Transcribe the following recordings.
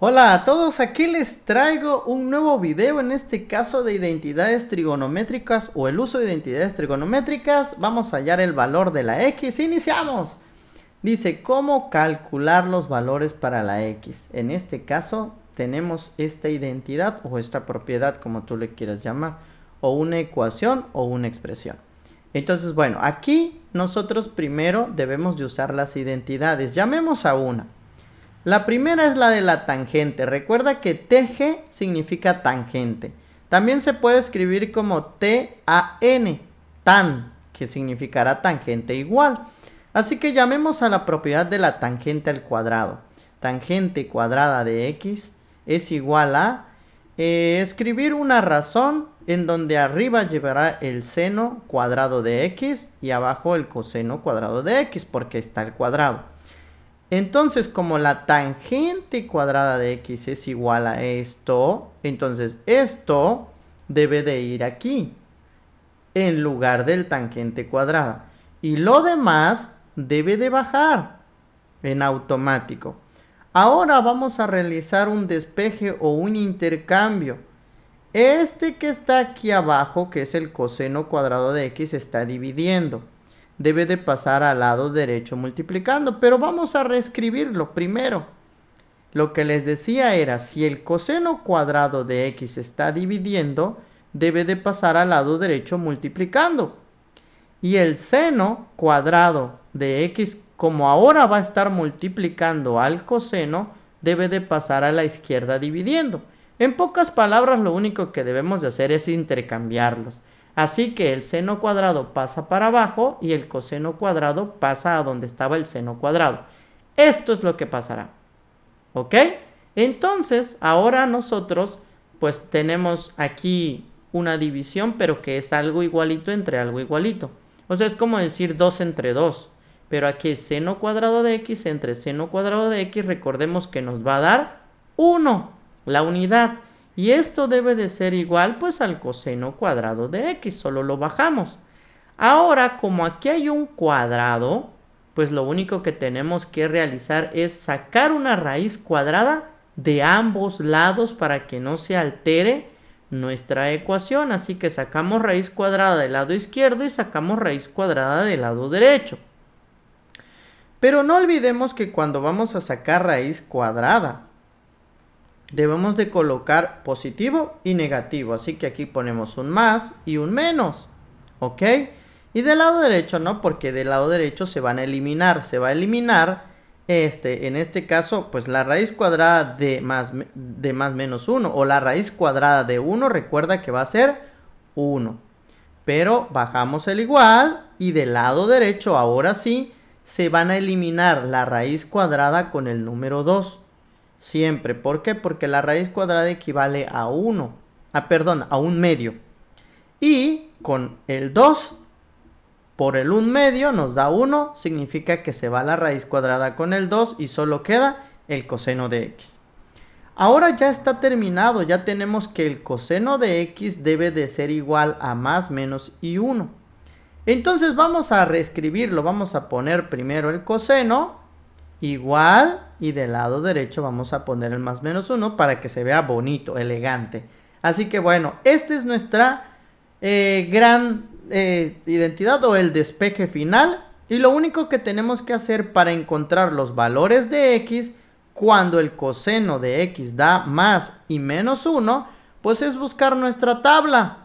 Hola a todos, aquí les traigo un nuevo video, en este caso de identidades trigonométricas o el uso de identidades trigonométricas. Vamos a hallar el valor de la X, iniciamos. Dice, ¿cómo calcular los valores para la X? En este caso tenemos esta identidad o esta propiedad, como tú le quieras llamar, o una ecuación o una expresión. Entonces, bueno, aquí nosotros primero debemos de usar las identidades. Llamemos a una. La primera es la de la tangente. Recuerda que TG significa tangente. También se puede escribir como TAN, tan, que significará tangente igual. Así que llamemos a la propiedad de la tangente al cuadrado. Tangente cuadrada de x es igual a eh, escribir una razón en donde arriba llevará el seno cuadrado de x y abajo el coseno cuadrado de x porque está al cuadrado. Entonces, como la tangente cuadrada de x es igual a esto, entonces esto debe de ir aquí, en lugar del tangente cuadrada. Y lo demás debe de bajar en automático. Ahora vamos a realizar un despeje o un intercambio. Este que está aquí abajo, que es el coseno cuadrado de x, está dividiendo debe de pasar al lado derecho multiplicando, pero vamos a reescribirlo primero. Lo que les decía era, si el coseno cuadrado de x está dividiendo, debe de pasar al lado derecho multiplicando. Y el seno cuadrado de x, como ahora va a estar multiplicando al coseno, debe de pasar a la izquierda dividiendo. En pocas palabras, lo único que debemos de hacer es intercambiarlos. Así que el seno cuadrado pasa para abajo y el coseno cuadrado pasa a donde estaba el seno cuadrado. Esto es lo que pasará. ¿Ok? Entonces, ahora nosotros pues tenemos aquí una división, pero que es algo igualito entre algo igualito. O sea, es como decir 2 entre 2. Pero aquí seno cuadrado de x entre seno cuadrado de x, recordemos que nos va a dar 1, la unidad. Y esto debe de ser igual pues al coseno cuadrado de x, solo lo bajamos. Ahora, como aquí hay un cuadrado, pues lo único que tenemos que realizar es sacar una raíz cuadrada de ambos lados para que no se altere nuestra ecuación. Así que sacamos raíz cuadrada del lado izquierdo y sacamos raíz cuadrada del lado derecho. Pero no olvidemos que cuando vamos a sacar raíz cuadrada debemos de colocar positivo y negativo. Así que aquí ponemos un más y un menos. ¿Ok? Y del lado derecho no, porque del lado derecho se van a eliminar. Se va a eliminar, este, en este caso, pues la raíz cuadrada de más, de más menos 1. O la raíz cuadrada de 1, recuerda que va a ser 1. Pero bajamos el igual y del lado derecho, ahora sí, se van a eliminar la raíz cuadrada con el número 2 siempre. ¿Por qué? Porque la raíz cuadrada equivale a 1. a ah, perdón, a un medio. Y con el 2 por el 1 medio nos da 1, significa que se va la raíz cuadrada con el 2 y solo queda el coseno de x. Ahora ya está terminado, ya tenemos que el coseno de x debe de ser igual a más, menos y 1. Entonces vamos a reescribirlo, vamos a poner primero el coseno igual y del lado derecho vamos a poner el más menos 1 para que se vea bonito, elegante. Así que bueno, esta es nuestra eh, gran eh, identidad o el despeje final y lo único que tenemos que hacer para encontrar los valores de x cuando el coseno de x da más y menos 1, pues es buscar nuestra tabla.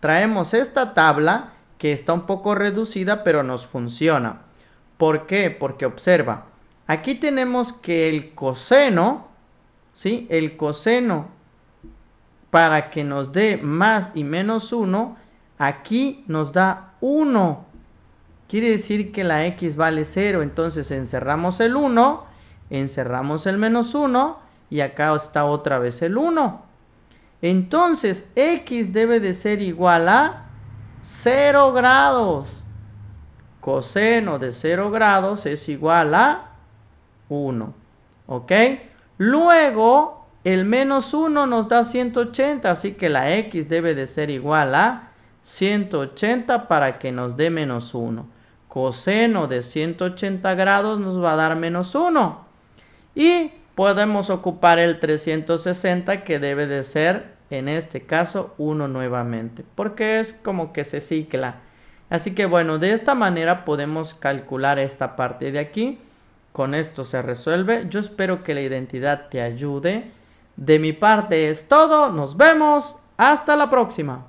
Traemos esta tabla que está un poco reducida pero nos funciona. ¿Por qué? Porque observa, Aquí tenemos que el coseno, ¿sí? El coseno para que nos dé más y menos 1, aquí nos da 1. Quiere decir que la x vale 0, entonces encerramos el 1, encerramos el menos 1 y acá está otra vez el 1. Entonces x debe de ser igual a 0 grados. Coseno de 0 grados es igual a 1. ¿Ok? Luego, el menos 1 nos da 180, así que la x debe de ser igual a 180 para que nos dé menos 1. Coseno de 180 grados nos va a dar menos 1. Y podemos ocupar el 360 que debe de ser, en este caso, 1 nuevamente. Porque es como que se cicla. Así que bueno, de esta manera podemos calcular esta parte de aquí. Con esto se resuelve. Yo espero que la identidad te ayude. De mi parte es todo. Nos vemos. Hasta la próxima.